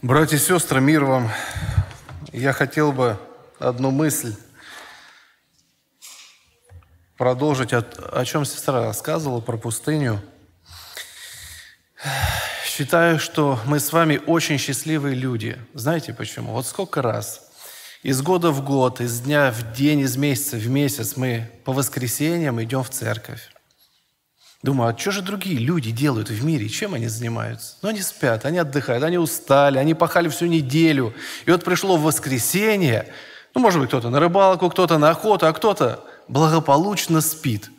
Братья и сестры, мир вам. Я хотел бы одну мысль продолжить, о, о чем сестра рассказывала, про пустыню. Считаю, что мы с вами очень счастливые люди. Знаете почему? Вот сколько раз из года в год, из дня в день, из месяца в месяц мы по воскресеньям идем в церковь. Думаю, а что же другие люди делают в мире? Чем они занимаются? Ну, они спят, они отдыхают, они устали, они пахали всю неделю. И вот пришло воскресенье, ну, может быть, кто-то на рыбалку, кто-то на охоту, а кто-то благополучно спит.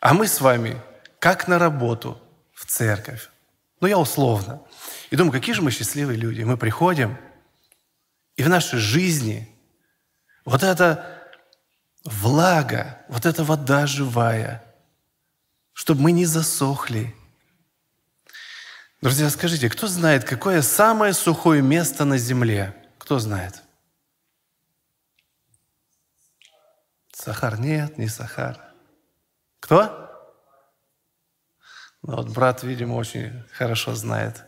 А мы с вами как на работу, в церковь. Ну, я условно. И думаю, какие же мы счастливые люди. Мы приходим, и в нашей жизни вот эта влага, вот эта вода живая – чтобы мы не засохли. Друзья, скажите, кто знает, какое самое сухое место на Земле? Кто знает? Сахар нет, не сахар. Кто? Ну, вот брат, видимо, очень хорошо знает.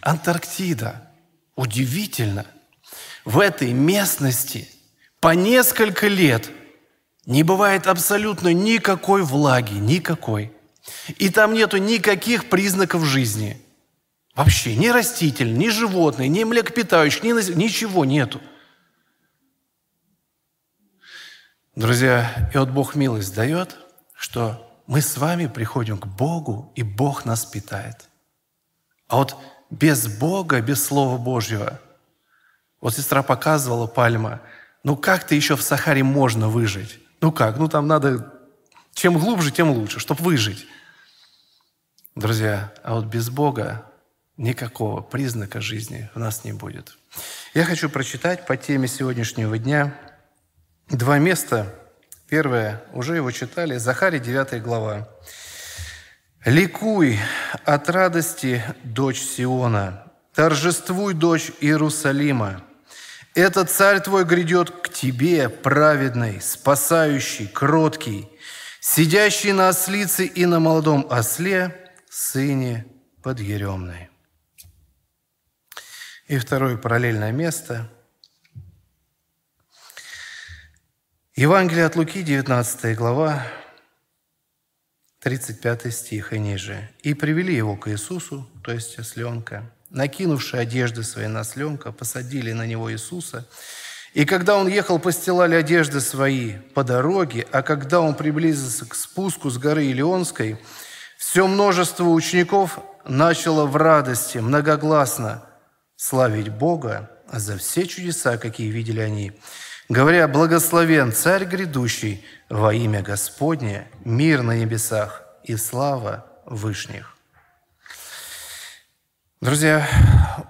Антарктида. Удивительно. В этой местности по несколько лет не бывает абсолютно никакой влаги, никакой. И там нету никаких признаков жизни. Вообще ни раститель, ни животные, ни млекопитающих, ни, ничего нету. Друзья, и вот Бог милость дает, что мы с вами приходим к Богу, и Бог нас питает. А вот без Бога, без Слова Божьего, вот сестра показывала Пальма, ну как ты еще в Сахаре можно выжить? Ну как? Ну там надо чем глубже, тем лучше, чтобы выжить. Друзья, а вот без Бога никакого признака жизни у нас не будет. Я хочу прочитать по теме сегодняшнего дня два места. Первое, уже его читали, Захарий 9 глава. «Ликуй от радости, дочь Сиона, торжествуй, дочь Иерусалима. Этот царь твой грядет к тебе, праведный, спасающий, кроткий, сидящий на ослице и на молодом осле, сыне подъеремной». И второе параллельное место. Евангелие от Луки, 19 глава, 35 стих и ниже. «И привели его к Иисусу, то есть осленка, накинувши одежды свои на осленка, посадили на него Иисуса, и когда он ехал, постилали одежды свои по дороге, а когда он приблизился к спуску с горы Илионской, все множество учеников начало в радости многогласно славить Бога за все чудеса, какие видели они, говоря, «Благословен Царь грядущий во имя Господне, мир на небесах и слава вышних». Друзья,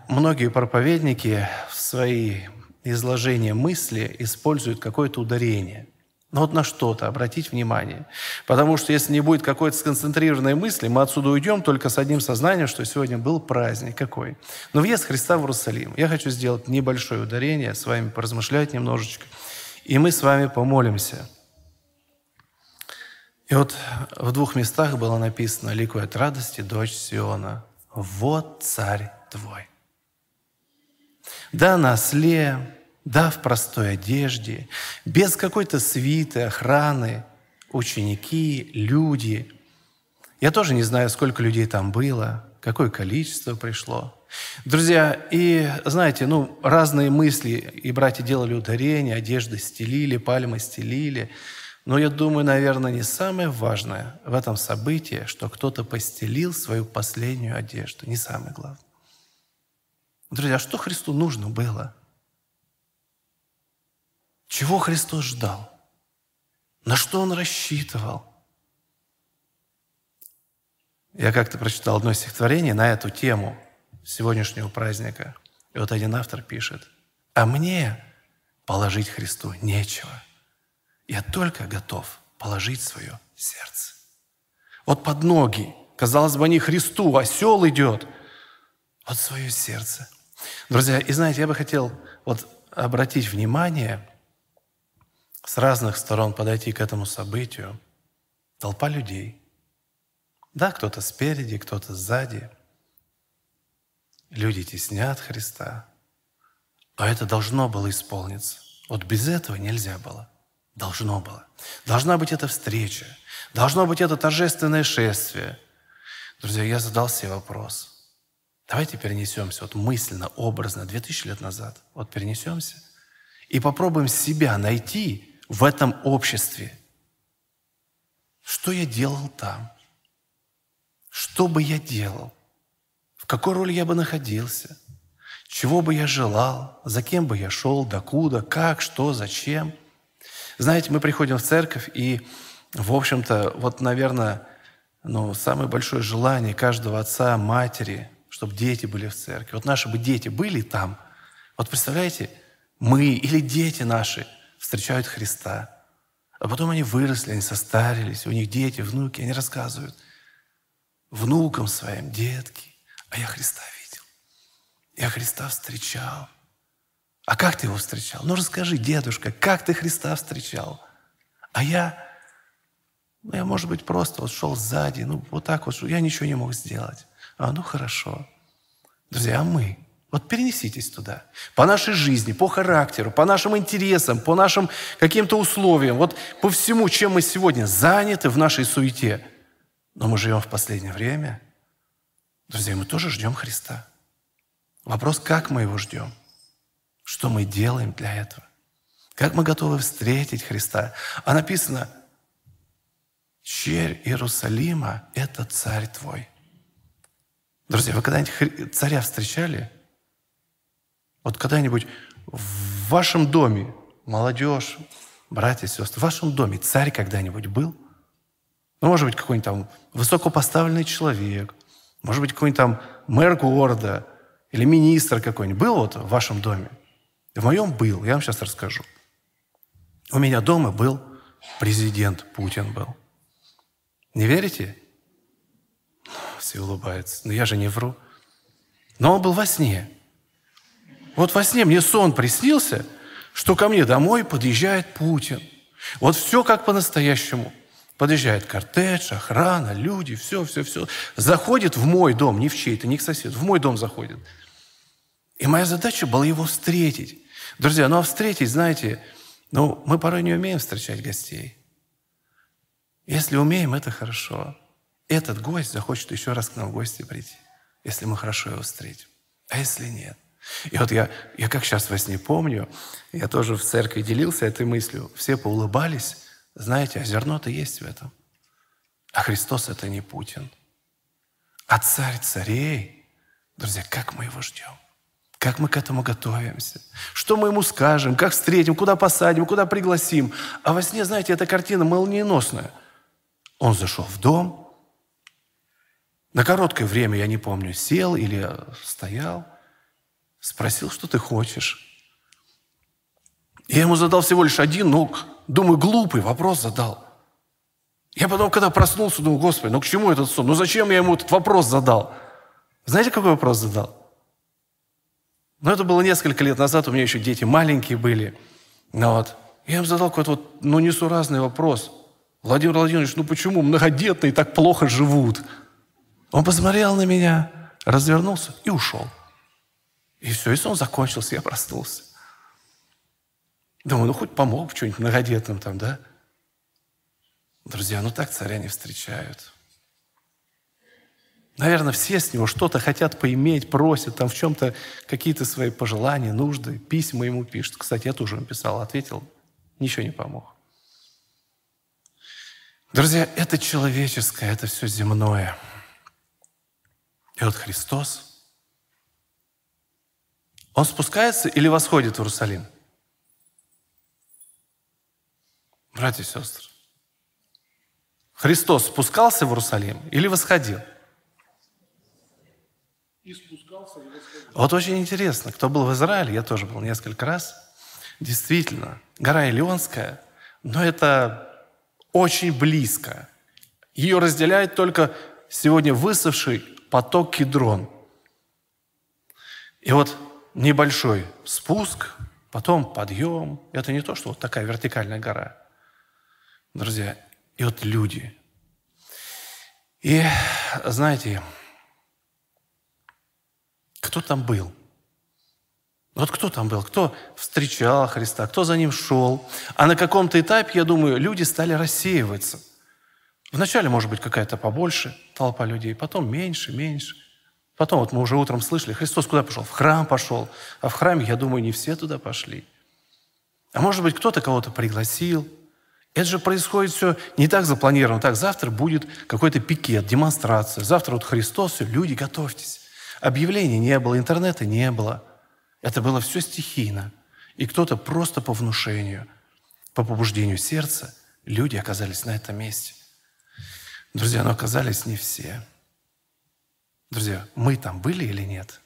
многие проповедники в своей изложение мысли использует какое-то ударение. Ну вот на что-то обратить внимание. Потому что если не будет какой-то сконцентрированной мысли, мы отсюда уйдем только с одним сознанием, что сегодня был праздник какой. Но ну, въезд Христа в Иерусалим. Я хочу сделать небольшое ударение, с вами поразмышлять немножечко. И мы с вами помолимся. И вот в двух местах было написано «Ликует радости дочь Сиона, вот царь твой» да на осле, да в простой одежде, без какой-то свиты, охраны, ученики, люди. Я тоже не знаю, сколько людей там было, какое количество пришло. Друзья, и знаете, ну, разные мысли, и братья делали ударения, одежды стелили, пальмы стелили. Но я думаю, наверное, не самое важное в этом событии, что кто-то постелил свою последнюю одежду. Не самое главное. Друзья, а что Христу нужно было? Чего Христос ждал? На что Он рассчитывал? Я как-то прочитал одно стихотворение на эту тему сегодняшнего праздника. И вот один автор пишет, «А мне положить Христу нечего. Я только готов положить свое сердце». Вот под ноги, казалось бы, не Христу, осел идет, вот свое сердце Друзья, и знаете, я бы хотел вот обратить внимание, с разных сторон подойти к этому событию. Толпа людей. Да, кто-то спереди, кто-то сзади. Люди теснят Христа. А это должно было исполниться. Вот без этого нельзя было. Должно было. Должна быть эта встреча. Должно быть это торжественное шествие. Друзья, я задал себе вопрос. Давайте перенесемся вот мысленно, образно, 2000 лет назад. Вот перенесемся и попробуем себя найти в этом обществе. Что я делал там? Что бы я делал? В какой роли я бы находился? Чего бы я желал? За кем бы я шел? Докуда? Как? Что? Зачем? Знаете, мы приходим в церковь, и, в общем-то, вот, наверное, ну, самое большое желание каждого отца, матери – чтобы дети были в церкви. Вот наши бы дети были там. Вот представляете, мы или дети наши встречают Христа. А потом они выросли, они состарились, у них дети, внуки, они рассказывают внукам своим, детки, а я Христа видел, я Христа встречал. А как ты его встречал? Ну расскажи, дедушка, как ты Христа встречал? А я, ну я, может быть, просто вот шел сзади, ну вот так вот, я ничего не мог сделать. А ну хорошо. Друзья, а мы? Вот перенеситесь туда. По нашей жизни, по характеру, по нашим интересам, по нашим каким-то условиям, вот по всему, чем мы сегодня заняты в нашей суете. Но мы живем в последнее время. Друзья, мы тоже ждем Христа. Вопрос, как мы его ждем? Что мы делаем для этого? Как мы готовы встретить Христа? А написано, черь Иерусалима – это царь твой – Друзья, вы когда-нибудь царя встречали? Вот когда-нибудь в вашем доме, молодежь, братья, сестры, в вашем доме царь когда-нибудь был? Ну, может быть, какой-нибудь там высокопоставленный человек, может быть, какой-нибудь там мэр города или министр какой-нибудь. Был вот в вашем доме? В моем был, я вам сейчас расскажу. У меня дома был президент Путин был. Не верите? улыбается и Но я же не вру. Но он был во сне. Вот во сне мне сон приснился, что ко мне домой подъезжает Путин. Вот все как по-настоящему. Подъезжает кортедж, охрана, люди, все, все, все. Заходит в мой дом, не в чей-то, не к соседу, в мой дом заходит. И моя задача была его встретить. Друзья, ну а встретить, знаете, ну мы порой не умеем встречать гостей. Если умеем, это хорошо этот гость захочет еще раз к нам в гости прийти, если мы хорошо его встретим. А если нет? И вот я, я как сейчас во сне помню, я тоже в церкви делился этой мыслью. Все поулыбались, знаете, а зерно-то есть в этом. А Христос это не Путин. А царь царей, друзья, как мы его ждем? Как мы к этому готовимся? Что мы ему скажем? Как встретим? Куда посадим? Куда пригласим? А во сне, знаете, эта картина молниеносная. Он зашел в дом, на короткое время, я не помню, сел или стоял, спросил, что ты хочешь. Я ему задал всего лишь один, ну, думаю, глупый вопрос задал. Я потом, когда проснулся, думал, Господи, ну к чему этот сон? Ну зачем я ему этот вопрос задал? Знаете, какой вопрос задал? Ну, это было несколько лет назад, у меня еще дети маленькие были. Ну, вот. Я им задал какой-то вот, ну, несуразный вопрос. Владимир Владимирович, ну почему многодетные так плохо живут? Он посмотрел на меня, развернулся и ушел. И все, и сон закончился, я проснулся. Думаю, ну хоть помог что-нибудь многодетным там, да? Друзья, ну так царя не встречают. Наверное, все с него что-то хотят поиметь, просят, там в чем-то какие-то свои пожелания, нужды, письма ему пишут. Кстати, я тоже ему писал, ответил, ничего не помог. Друзья, это человеческое, это все земное – и вот Христос, Он спускается или восходит в Иерусалим? Братья и сестры, Христос спускался в Иерусалим или восходил? И спускался, и восходил. Вот очень интересно, кто был в Израиле, я тоже был несколько раз. Действительно, гора Илионская, но это очень близко. Ее разделяет только сегодня высохший поток Кедрон. И вот небольшой спуск, потом подъем. Это не то, что вот такая вертикальная гора. Друзья, и вот люди. И, знаете, кто там был? Вот кто там был? Кто встречал Христа? Кто за ним шел? А на каком-то этапе, я думаю, люди стали рассеиваться – Вначале, может быть, какая-то побольше толпа людей, потом меньше, меньше. Потом, вот мы уже утром слышали, Христос куда пошел? В храм пошел. А в храме, я думаю, не все туда пошли. А может быть, кто-то кого-то пригласил. Это же происходит все не так запланировано. Так, завтра будет какой-то пикет, демонстрация. Завтра вот Христос, все, люди, готовьтесь. Объявлений не было, интернета не было. Это было все стихийно. И кто-то просто по внушению, по побуждению сердца, люди оказались на этом месте. Друзья, но оказались не все. Друзья, мы там были или нет?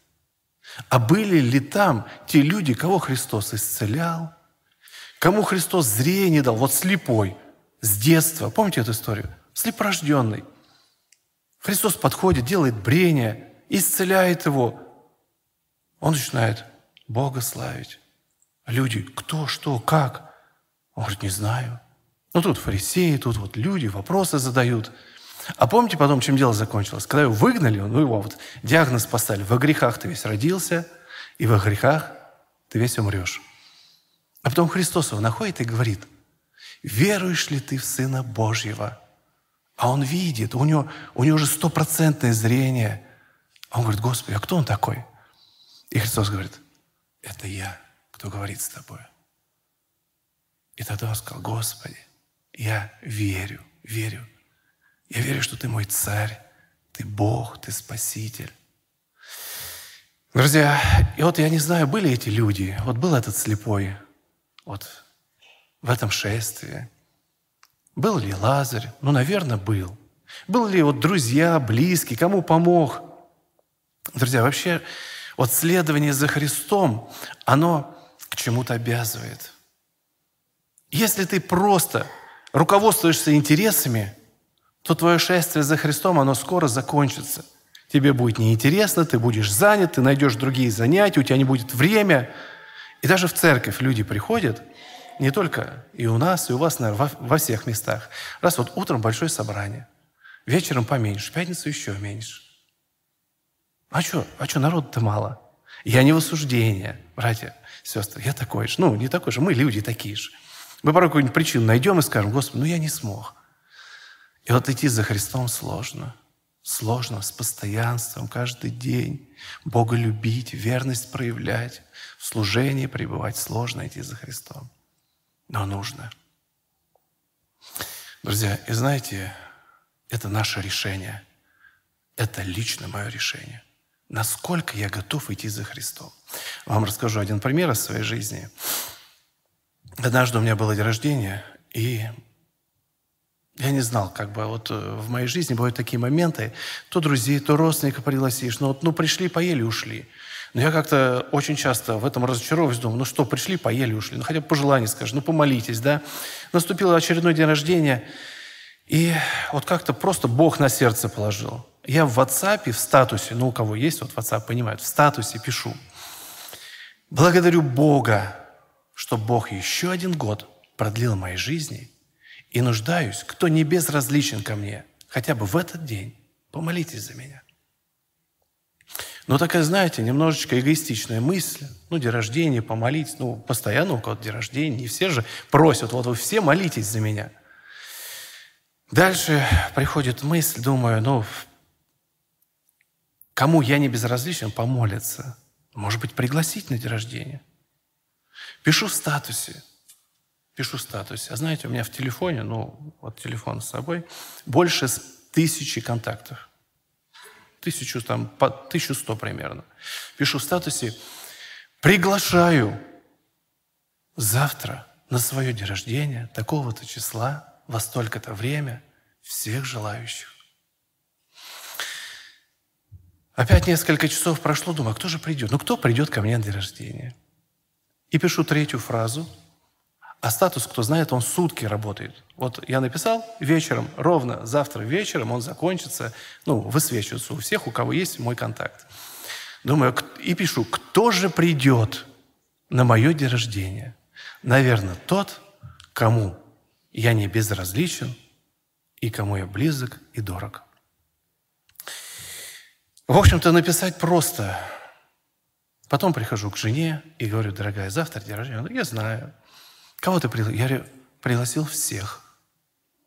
А были ли там те люди, кого Христос исцелял? Кому Христос зрение дал? Вот слепой, с детства. Помните эту историю? Слепорожденный. Христос подходит, делает брение, исцеляет его. Он начинает Бога славить. Люди, кто, что, как? Он говорит, не знаю. Ну, тут фарисеи, тут вот люди вопросы задают – а помните потом, чем дело закончилось? Когда его выгнали, ну его вот диагноз поставили, во грехах ты весь родился, и во грехах ты весь умрешь. А потом Христос его находит и говорит, веруешь ли ты в Сына Божьего? А он видит, у него, у него уже стопроцентное зрение. А он говорит, Господи, а кто он такой? И Христос говорит, это я, кто говорит с тобой. И тогда он сказал, Господи, я верю, верю, я верю, что ты мой царь, ты Бог, ты Спаситель. Друзья, и вот я не знаю, были эти люди, вот был этот слепой, вот в этом шествии. Был ли Лазарь? Ну, наверное, был. Был ли вот друзья, близкие, кому помог? Друзья, вообще вот следование за Христом, оно к чему-то обязывает. Если ты просто руководствуешься интересами, то твое шествие за Христом, оно скоро закончится. Тебе будет неинтересно, ты будешь занят, ты найдешь другие занятия, у тебя не будет время. И даже в церковь люди приходят, не только и у нас, и у вас, наверное, во, во всех местах. Раз вот утром большое собрание, вечером поменьше, пятницу еще меньше. А что, а что народ-то мало? Я не в осуждение, братья, сестры, я такой же. Ну, не такой же, мы люди такие же. Мы порой какую-нибудь причину найдем и скажем, Господи, ну я не смог. И вот идти за Христом сложно. Сложно, с постоянством, каждый день. Бога любить, верность проявлять, в служении пребывать сложно идти за Христом. Но нужно. Друзья, и знаете, это наше решение. Это лично мое решение. Насколько я готов идти за Христом. Вам расскажу один пример из своей жизни. Однажды у меня было день рождения, и я не знал, как бы а вот э, в моей жизни бывают такие моменты, то друзей, то родственников пригласишь, но вот, ну, пришли, поели, ушли. Но я как-то очень часто в этом разочаровываюсь, думаю, ну что, пришли, поели, ушли, ну хотя бы пожелание скажи, ну помолитесь, да. Наступил очередной день рождения, и вот как-то просто Бог на сердце положил. Я в WhatsApp, в статусе, ну у кого есть, вот WhatsApp понимает, в статусе пишу. Благодарю Бога, что Бог еще один год продлил моей жизни – и нуждаюсь, кто не безразличен ко мне, хотя бы в этот день, помолитесь за меня. Но такая, знаете, немножечко эгоистичная мысль. Ну, день рождения, помолить. Ну, постоянно у кого-то день рождения. Не все же просят, вот вы все молитесь за меня. Дальше приходит мысль, думаю, ну, кому я не безразличен, помолиться. Может быть, пригласить на день рождения. Пишу в статусе пишу статус. А знаете, у меня в телефоне, ну, вот телефон с собой, больше тысячи контактов. Тысячу, там, по сто примерно. Пишу в статусе, приглашаю завтра на свое день рождения, такого-то числа, во столько-то время, всех желающих. Опять несколько часов прошло, думаю, а кто же придет? Ну, кто придет ко мне на день рождения? И пишу третью фразу – а статус, кто знает, он сутки работает. Вот я написал вечером, ровно завтра вечером он закончится, ну, высвечивается у всех, у кого есть мой контакт. Думаю, и пишу, кто же придет на мое день рождения? Наверное, тот, кому я не безразличен и кому я близок и дорог. В общем-то, написать просто. Потом прихожу к жене и говорю, дорогая, завтра день рождения. Я знаю, Кого ты пригласил? Я говорю, пригласил всех.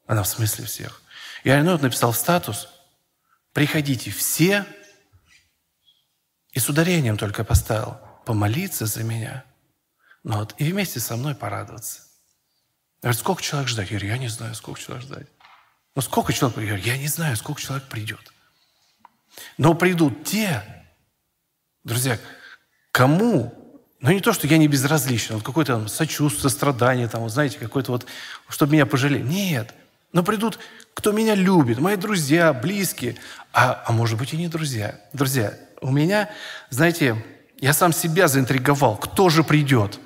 Она в смысле всех. Я говорю, ну, вот написал статус, приходите все, и с ударением только поставил, помолиться за меня. Ну вот, и вместе со мной порадоваться. Я говорю, сколько человек ждать? Я говорю, я не знаю, сколько человек ждать. Ну, сколько человек? Я говорю, я не знаю, сколько человек придет. Но придут те, друзья, кому но ну, не то, что я не безразличен, вот какое-то там сочувствие, страдание, там, вот, знаете, какое-то вот, чтобы меня пожалели. Нет. Но придут, кто меня любит, мои друзья, близкие, а, а может быть и не друзья. Друзья, у меня, знаете, я сам себя заинтриговал, кто же придет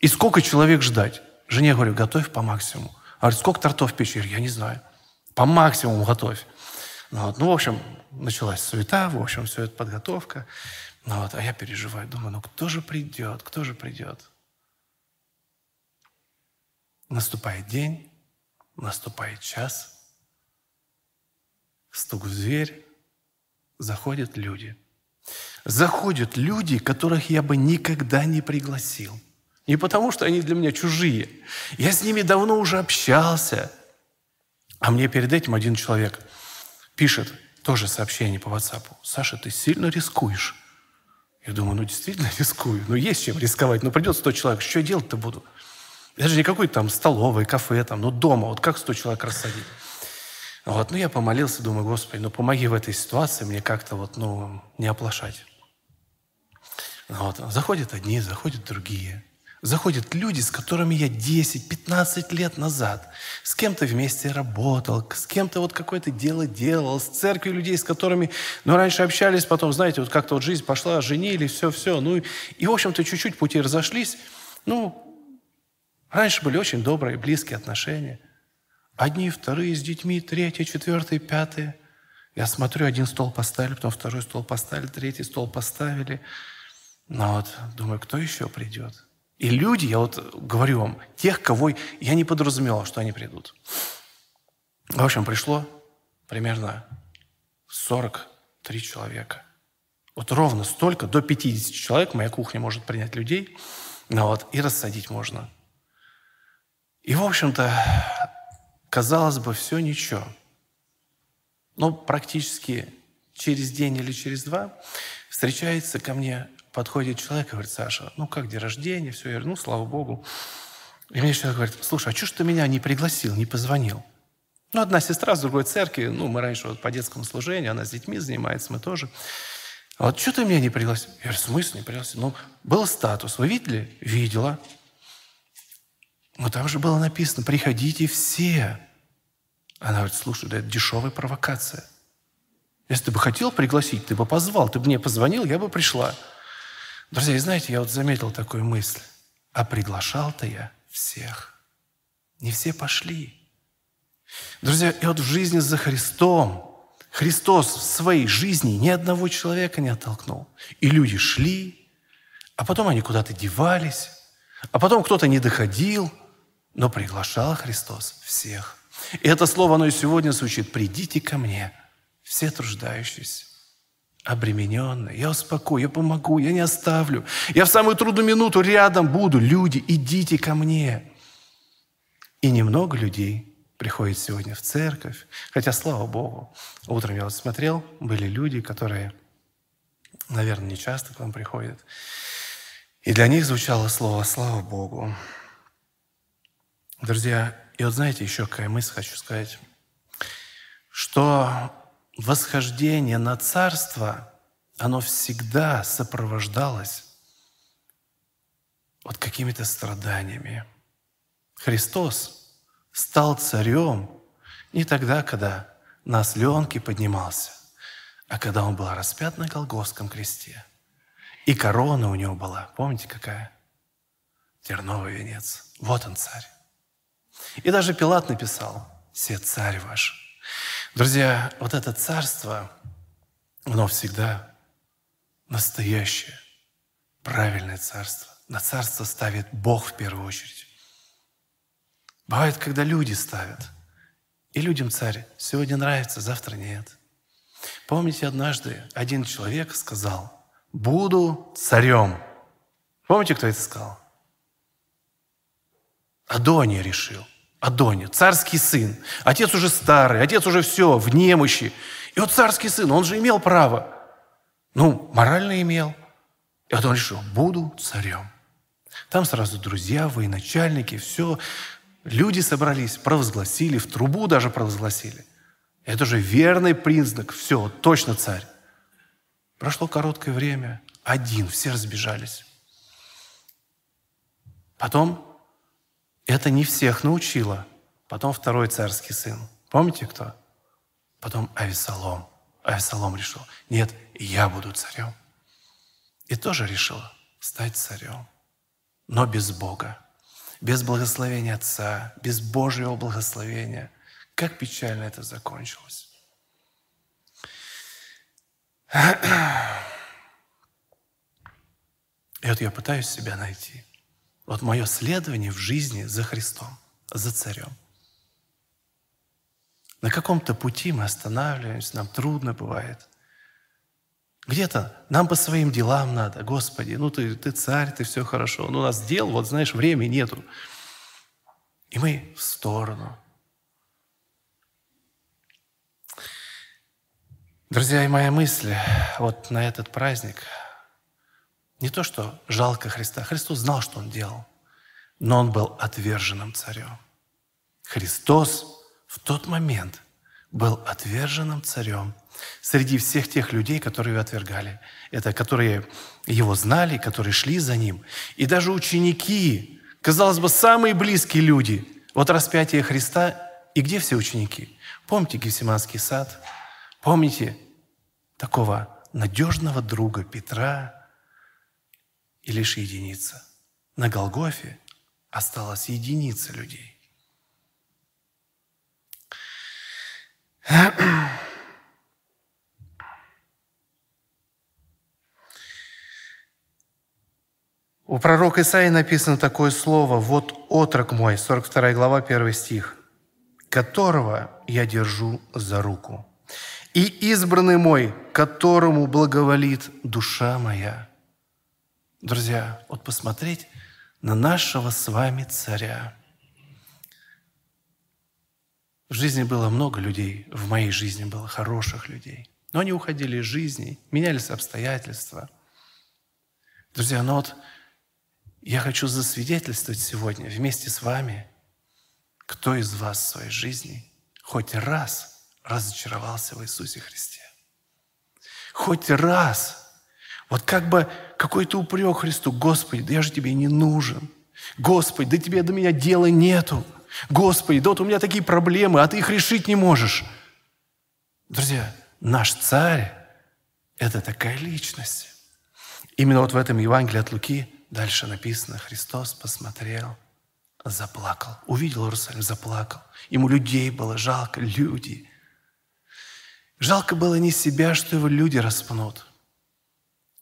и сколько человек ждать. Жене говорю, готовь по максимуму. А говорит, сколько тортов печь? Я, я не знаю. По максимуму готовь. Ну, вот. ну, в общем, началась суета, в общем, все это подготовка. Ну вот, а я переживаю, думаю, ну кто же придет, кто же придет? Наступает день, наступает час, стук в дверь, заходят люди. Заходят люди, которых я бы никогда не пригласил. Не потому, что они для меня чужие. Я с ними давно уже общался. А мне перед этим один человек пишет тоже сообщение по WhatsApp. «Саша, ты сильно рискуешь. Я думаю, ну действительно рискую. Ну есть чем рисковать. Ну придет 100 человек, что я делать-то буду? Даже не какой там столовой, кафе, там, ну дома. Вот как 100 человек рассадить? Вот, ну я помолился, думаю, Господи, ну помоги в этой ситуации мне как-то вот, ну, не оплошать. Вот, заходят одни, заходят другие. Заходят люди, с которыми я 10-15 лет назад с кем-то вместе работал, с кем-то вот какое-то дело делал, с церкви людей, с которыми, ну, раньше общались, потом, знаете, вот как-то вот жизнь пошла, женились, все-все. Ну, и, в общем-то, чуть-чуть пути разошлись. Ну, раньше были очень добрые, близкие отношения. Одни, вторые с детьми, третьи, четвертые, пятые. Я смотрю, один стол поставили, потом второй стол поставили, третий стол поставили. Ну вот, думаю, кто еще придет? И люди, я вот говорю вам, тех, кого я не подразумевал, что они придут. В общем, пришло примерно 43 человека. Вот ровно столько, до 50 человек моя кухня может принять людей, ну вот, и рассадить можно. И, в общем-то, казалось бы, все ничего. Но ну, практически через день или через два встречается ко мне подходит человек и говорит, Саша, ну как, день рождения, все, я говорю, ну, слава Богу. И мне человек говорит, слушай, а что ж ты меня не пригласил, не позвонил? Ну, одна сестра с другой церкви, ну, мы раньше вот по детскому служению, она с детьми занимается, мы тоже. А вот что ты меня не пригласил? Я говорю, в смысле не пригласил? Ну, был статус, вы видели? Видела. Но там же было написано, приходите все. Она говорит, слушай, да это дешевая провокация. Если ты бы хотел пригласить, ты бы позвал, ты бы мне позвонил, я бы пришла. Друзья, и знаете, я вот заметил такую мысль. А приглашал-то я всех. Не все пошли. Друзья, и вот в жизни за Христом Христос в своей жизни ни одного человека не оттолкнул. И люди шли, а потом они куда-то девались, а потом кто-то не доходил, но приглашал Христос всех. И это слово, оно и сегодня звучит «Придите ко мне, все труждающиеся обремененный. Я успокою, я помогу, я не оставлю. Я в самую трудную минуту рядом буду. Люди, идите ко мне. И немного людей приходит сегодня в церковь. Хотя, слава Богу, утром я вот смотрел, были люди, которые, наверное, не часто к нам приходят. И для них звучало слово «Слава Богу». Друзья, и вот знаете, еще какая мысль хочу сказать, что восхождение на царство, оно всегда сопровождалось вот какими-то страданиями. Христос стал царем не тогда, когда на осленке поднимался, а когда он был распят на Голгофском кресте. И корона у него была, помните какая? Терновый венец. Вот он царь. И даже Пилат написал, «Се царь ваш». Друзья, вот это царство, оно всегда настоящее, правильное царство. На царство ставит Бог в первую очередь. Бывает, когда люди ставят. И людям царь сегодня нравится, завтра нет. Помните, однажды один человек сказал, буду царем. Помните, кто это сказал? Адония решил – Адоне, царский сын. Отец уже старый, отец уже все, в немощи. И вот царский сын, он же имел право. Ну, морально имел. И вот он решил, буду царем. Там сразу друзья, военачальники, все. Люди собрались, провозгласили, в трубу даже провозгласили. Это же верный признак. Все, точно царь. Прошло короткое время. Один, все разбежались. Потом это не всех научило. Потом второй царский сын. Помните кто? Потом Авесолом. Авесолом решил, нет, я буду царем. И тоже решил стать царем, но без Бога, без благословения Отца, без Божьего благословения. Как печально это закончилось. И вот я пытаюсь себя найти. Вот мое следование в жизни за Христом, за Царем. На каком-то пути мы останавливаемся, нам трудно бывает. Где-то нам по своим делам надо. Господи, ну ты, ты царь, ты все хорошо. но ну, у нас дел, вот знаешь, времени нету. И мы в сторону. Друзья, и моя мысль вот на этот праздник – не то, что жалко Христа. Христос знал, что Он делал, но Он был отверженным царем. Христос в тот момент был отверженным царем среди всех тех людей, которые его отвергали. Это которые его знали, которые шли за ним. И даже ученики, казалось бы, самые близкие люди. Вот распятие Христа, и где все ученики? Помните Гефсиманский сад? Помните такого надежного друга Петра, и лишь единица. На Голгофе осталась единица людей. У пророка Исаии написано такое слово «Вот отрок мой», 42 глава, 1 стих, «которого я держу за руку, и избранный мой, которому благоволит душа моя» друзья, вот посмотреть на нашего с вами царя. В жизни было много людей, в моей жизни было хороших людей. Но они уходили из жизни, менялись обстоятельства. Друзья, ну вот я хочу засвидетельствовать сегодня вместе с вами, кто из вас в своей жизни хоть раз разочаровался в Иисусе Христе. Хоть раз вот как бы какой-то упрек Христу, Господи, да я же тебе не нужен. Господи, да тебе до меня дела нету. Господи, да вот у меня такие проблемы, а ты их решить не можешь. Друзья, наш царь – это такая личность. Именно вот в этом Евангелии от Луки дальше написано, Христос посмотрел, заплакал, увидел Иерусалим, заплакал. Ему людей было жалко, люди. Жалко было не себя, что его люди распнут –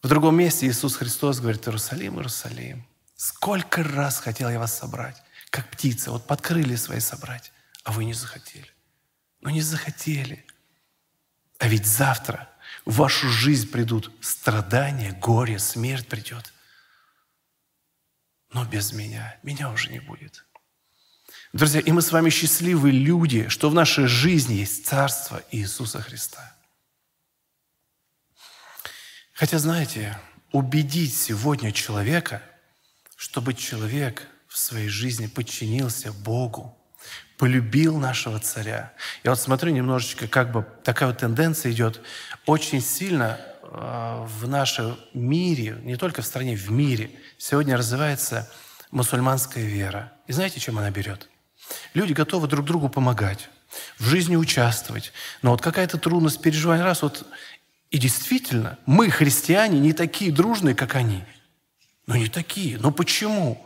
в другом месте Иисус Христос говорит, Иерусалим, Иерусалим, сколько раз хотел я вас собрать, как птица, вот под крылья свои собрать, а вы не захотели. Но не захотели. А ведь завтра в вашу жизнь придут страдания, горе, смерть придет. Но без меня, меня уже не будет. Друзья, и мы с вами счастливые люди, что в нашей жизни есть Царство Иисуса Христа. Хотя, знаете, убедить сегодня человека, чтобы человек в своей жизни подчинился Богу, полюбил нашего царя. Я вот смотрю немножечко, как бы такая вот тенденция идет очень сильно э, в нашем мире, не только в стране, в мире. Сегодня развивается мусульманская вера. И знаете, чем она берет? Люди готовы друг другу помогать в жизни участвовать. Но вот какая-то трудность, переживание, раз, вот и действительно, мы, христиане, не такие дружные, как они. Но ну, не такие. Но ну, почему?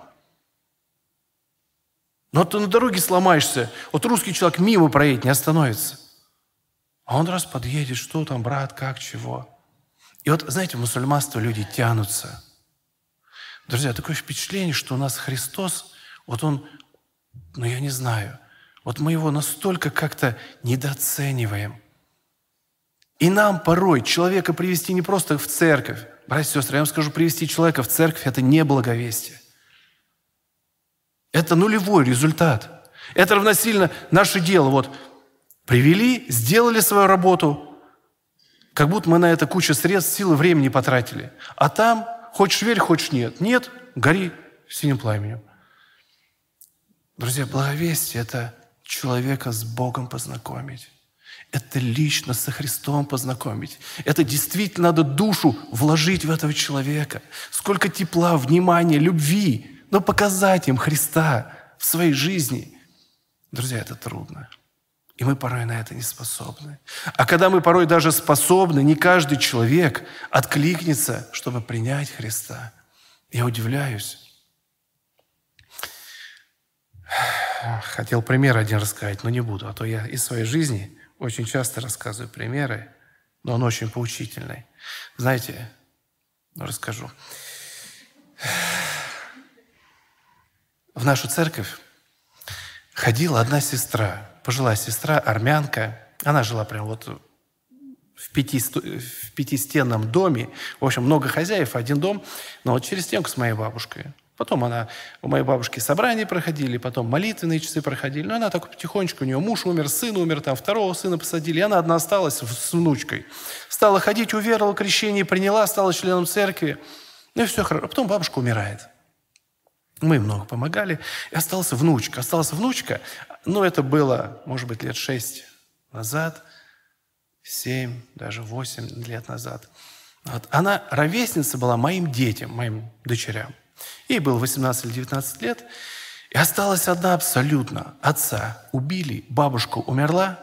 Но ну, ты на дороге сломаешься. Вот русский человек мимо проедет, не остановится. А он раз подъедет, что там, брат, как, чего. И вот, знаете, в мусульманство люди тянутся. Друзья, такое впечатление, что у нас Христос, вот он, ну я не знаю, вот мы его настолько как-то недооцениваем – и нам порой человека привести не просто в церковь. Братья и сестры, я вам скажу, привести человека в церковь – это не благовестие. Это нулевой результат. Это равносильно наше дело. Вот привели, сделали свою работу, как будто мы на это кучу средств, силы, времени потратили. А там хочешь верь, хочешь нет. Нет, гори синим пламенем. Друзья, благовестие – это человека с Богом познакомить. Это лично со Христом познакомить. Это действительно надо душу вложить в этого человека. Сколько тепла, внимания, любви. Но показать им Христа в своей жизни. Друзья, это трудно. И мы порой на это не способны. А когда мы порой даже способны, не каждый человек откликнется, чтобы принять Христа. Я удивляюсь. Хотел пример один рассказать, но не буду, а то я из своей жизни очень часто рассказываю примеры, но он очень поучительный. Знаете, ну, расскажу. В нашу церковь ходила одна сестра, пожилая сестра, армянка. Она жила прям вот в, пяти, в пятистенном доме. В общем, много хозяев, один дом. Но вот через стенку с моей бабушкой. Потом она у моей бабушки собрания проходили, потом молитвенные часы проходили. Но она так потихонечку, у нее муж умер, сын умер, там второго сына посадили, и она одна осталась с внучкой. Стала ходить, уверовала, крещение приняла, стала членом церкви. Ну и все хорошо. А потом бабушка умирает. Мы много помогали. И остался внучка. Осталась внучка, ну это было, может быть, лет шесть назад, семь, даже восемь лет назад. Вот. Она ровесница была моим детям, моим дочерям. Ей было 18 или 19 лет, и осталась одна абсолютно. Отца убили, бабушка умерла,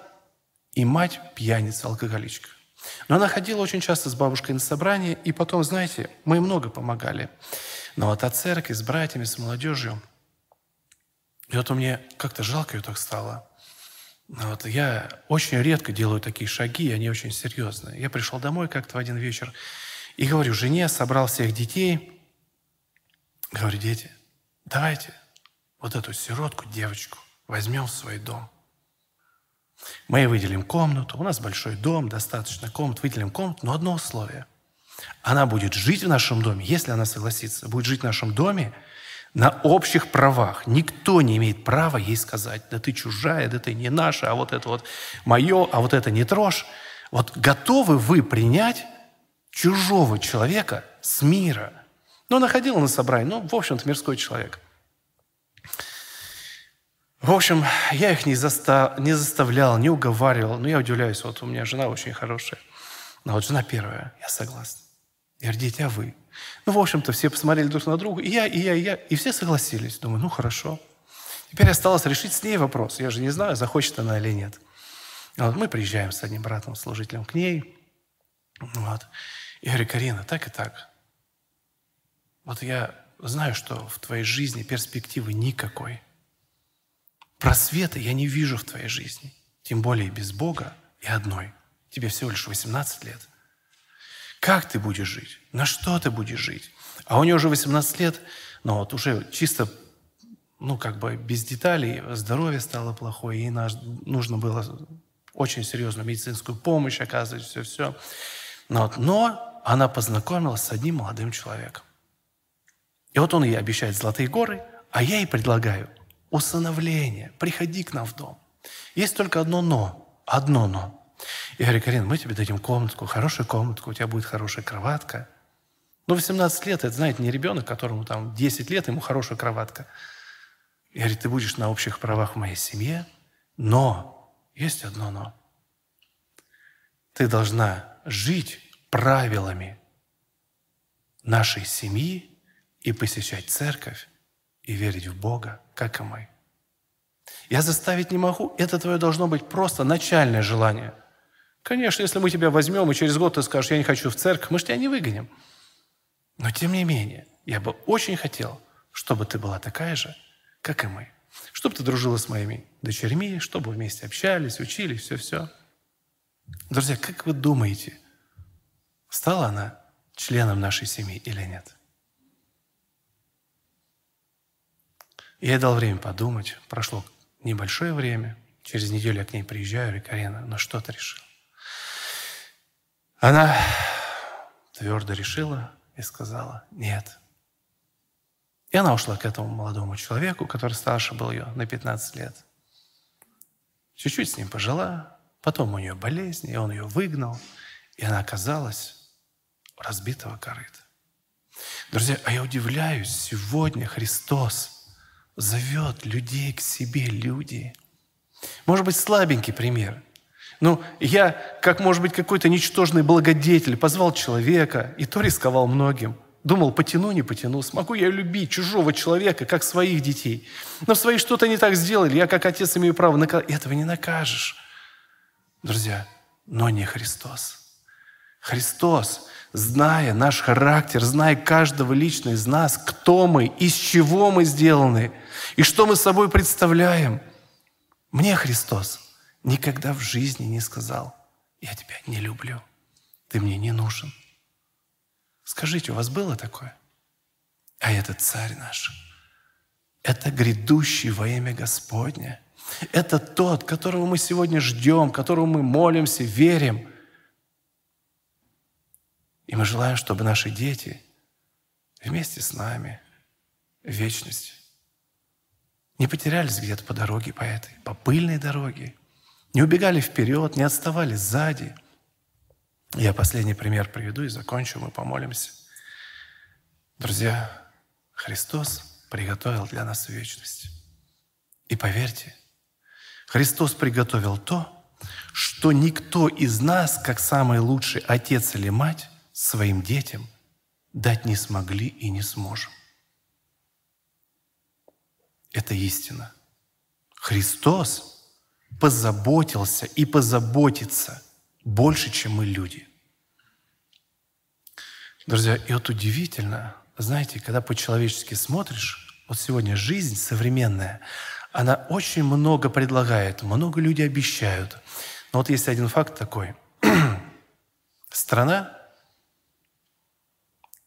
и мать пьяница, алкоголичка. Но она ходила очень часто с бабушкой на собрание, и потом, знаете, мы много помогали. Но вот от церкви, с братьями, с молодежью. И вот мне как-то жалко ее так стало. Вот я очень редко делаю такие шаги, они очень серьезные. Я пришел домой как-то в один вечер и говорю, жене собрал всех детей – Говорю, дети, давайте вот эту сиротку, девочку, возьмем в свой дом. Мы ей выделим комнату, у нас большой дом, достаточно комнат, выделим комнату, но одно условие. Она будет жить в нашем доме, если она согласится, будет жить в нашем доме на общих правах. Никто не имеет права ей сказать, да ты чужая, да ты не наша, а вот это вот мое, а вот это не трожь. Вот готовы вы принять чужого человека с мира – но она ходила на собрание. Ну, в общем-то, мирской человек. В общем, я их не, заста... не заставлял, не уговаривал. Но ну, я удивляюсь, вот у меня жена очень хорошая. Но а вот жена первая, я согласна. Я а вы? Ну, в общем-то, все посмотрели друг на друга. И я, и я, и я. И все согласились. Думаю, ну, хорошо. Теперь осталось решить с ней вопрос. Я же не знаю, захочет она или нет. А вот мы приезжаем с одним братом, служителем к ней. Вот. Я говорю, Карина, так и так вот я знаю, что в твоей жизни перспективы никакой. Просвета я не вижу в твоей жизни, тем более без Бога и одной. Тебе всего лишь 18 лет. Как ты будешь жить? На что ты будешь жить? А у нее уже 18 лет, но вот уже чисто, ну, как бы без деталей, здоровье стало плохое, ей нужно было очень серьезную медицинскую помощь оказывать, все-все. Но, но она познакомилась с одним молодым человеком. И вот он ей обещает золотые горы, а я ей предлагаю усыновление. Приходи к нам в дом. Есть только одно «но». Одно «но». Я говорю, Карин, мы тебе дадим комнатку, хорошую комнатку, у тебя будет хорошая кроватка. Ну, 18 лет, это, знаете, не ребенок, которому там 10 лет, ему хорошая кроватка. Я говорю, ты будешь на общих правах в моей семье, но, есть одно но, ты должна жить правилами нашей семьи и посещать церковь, и верить в Бога, как и мы. Я заставить не могу, это твое должно быть просто начальное желание. Конечно, если мы тебя возьмем, и через год ты скажешь, я не хочу в церковь, мы же тебя не выгоним. Но тем не менее, я бы очень хотел, чтобы ты была такая же, как и мы. Чтобы ты дружила с моими дочерьми, чтобы вместе общались, учились, все-все. Друзья, как вы думаете, стала она членом нашей семьи или нет? И я дал время подумать. Прошло небольшое время. Через неделю я к ней приезжаю, говорю, Карина, ну что ты решила? Она твердо решила и сказала «нет». И она ушла к этому молодому человеку, который старше был ее на 15 лет. Чуть-чуть с ним пожила, потом у нее болезнь, и он ее выгнал, и она оказалась разбитого корыта. Друзья, а я удивляюсь, сегодня Христос – зовет людей к себе, люди. Может быть, слабенький пример. Ну, я, как, может быть, какой-то ничтожный благодетель, позвал человека, и то рисковал многим. Думал, потяну, не потяну, смогу я любить чужого человека, как своих детей. Но свои что-то не так сделали, я как отец имею право наказать. Этого не накажешь. Друзья, но не Христос. Христос зная наш характер, зная каждого лично из нас, кто мы, из чего мы сделаны и что мы собой представляем. Мне Христос никогда в жизни не сказал, я тебя не люблю, ты мне не нужен. Скажите, у вас было такое? А это царь наш. Это грядущий во имя Господня. Это тот, которого мы сегодня ждем, которого мы молимся, верим – и мы желаем, чтобы наши дети вместе с нами в вечности не потерялись где-то по дороге, по этой, по пыльной дороге, не убегали вперед, не отставали сзади. Я последний пример приведу и закончу, мы помолимся. Друзья, Христос приготовил для нас вечность. И поверьте, Христос приготовил то, что никто из нас, как самый лучший отец или мать, своим детям дать не смогли и не сможем. Это истина. Христос позаботился и позаботится больше, чем мы люди. Друзья, и вот удивительно, знаете, когда по-человечески смотришь, вот сегодня жизнь современная, она очень много предлагает, много люди обещают. Но вот есть один факт такой. Страна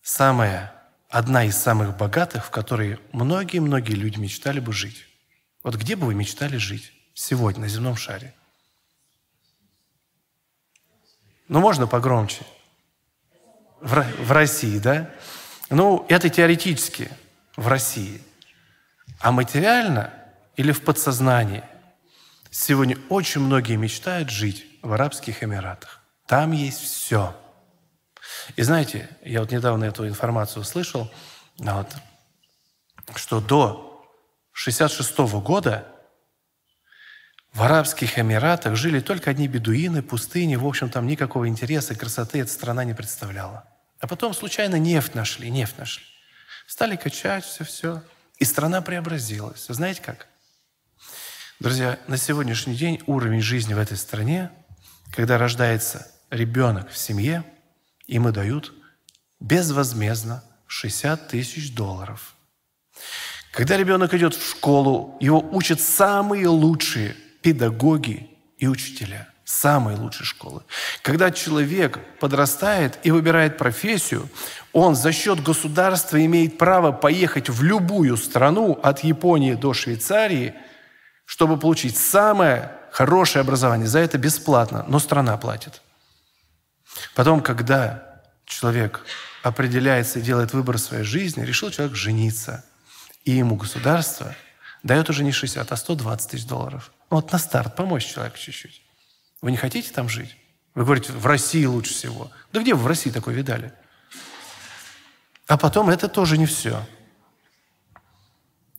самая, одна из самых богатых, в которой многие-многие люди мечтали бы жить. Вот где бы вы мечтали жить сегодня на земном шаре? Ну, можно погромче. В, в России, да? Ну, это теоретически в России. А материально или в подсознании? Сегодня очень многие мечтают жить в Арабских Эмиратах. Там есть все – и знаете, я вот недавно эту информацию услышал, а вот, что до 66 года в Арабских Эмиратах жили только одни бедуины, пустыни, в общем, там никакого интереса, красоты эта страна не представляла. А потом случайно нефть нашли, нефть нашли. Стали качать все-все, и страна преобразилась. Знаете как? Друзья, на сегодняшний день уровень жизни в этой стране, когда рождается ребенок в семье – им и дают безвозмездно 60 тысяч долларов. Когда ребенок идет в школу, его учат самые лучшие педагоги и учителя. Самые лучшие школы. Когда человек подрастает и выбирает профессию, он за счет государства имеет право поехать в любую страну, от Японии до Швейцарии, чтобы получить самое хорошее образование. За это бесплатно, но страна платит. Потом, когда человек определяется и делает выбор в своей жизни, решил человек жениться. И ему государство дает уже не 60, а 120 тысяч долларов. Ну, вот на старт помочь человеку чуть-чуть. Вы не хотите там жить? Вы говорите, в России лучше всего. Да где вы в России такое видали? А потом это тоже не все.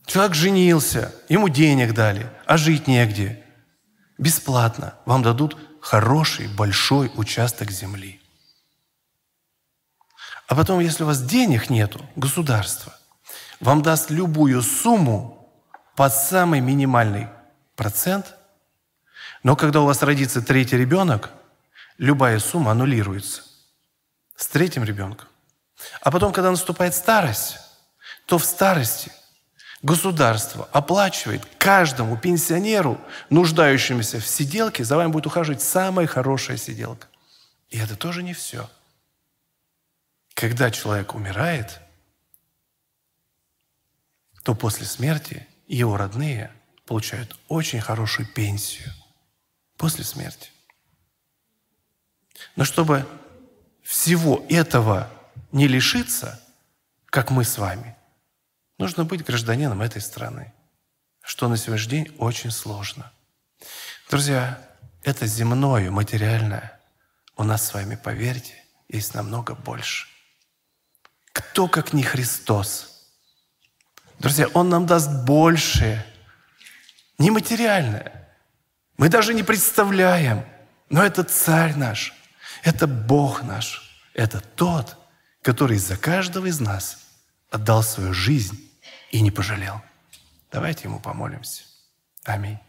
Человек женился, ему денег дали, а жить негде. Бесплатно вам дадут хороший, большой участок земли. А потом, если у вас денег нету, государство вам даст любую сумму под самый минимальный процент, но когда у вас родится третий ребенок, любая сумма аннулируется с третьим ребенком. А потом, когда наступает старость, то в старости государство оплачивает каждому пенсионеру, нуждающемуся в сиделке, за вами будет ухаживать самая хорошая сиделка. И это тоже не все – когда человек умирает, то после смерти его родные получают очень хорошую пенсию после смерти. Но чтобы всего этого не лишиться, как мы с вами, нужно быть гражданином этой страны, что на сегодняшний день очень сложно. Друзья, это земное, материальное у нас с вами, поверьте, есть намного больше. Кто, как не Христос? Друзья, Он нам даст больше, нематериальное. Мы даже не представляем, но это Царь наш, это Бог наш, это Тот, который за каждого из нас отдал свою жизнь и не пожалел. Давайте Ему помолимся. Аминь.